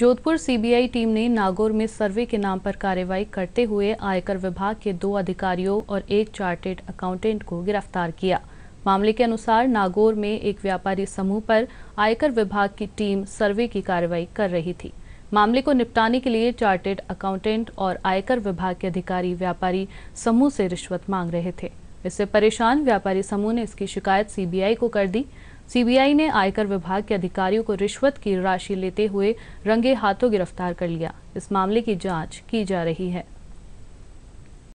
Jodhpur CBI team ने नागौर में सर्वे के नाम पर कार्रवाई करते हुए आयकर विभाग के दो अधिकारियों और एक चार्टेड अकाउंटेंट को गिरफ्तार किया मामले के अनुसार नागौर में एक व्यापारी समूह पर आयकर विभाग की टीम सर्वे की कार्रवाई कर रही थी मामले को निपटाने के लिए चार्टेड अकाउंटेंट और आयकर विभाग के अधिकारी व्यापारी समूह से रिश्वत मांग रहे थे इससे परेशान व्यापारी समूह ने इसकी शिकायत सीबीआई को कर दी सीबीआई ने आयकर विभाग के अधिकारियों को रिश्वत की राशि लेते हुए रंगे हाथों गिरफ्तार कर लिया इस मामले की जांच की जा रही है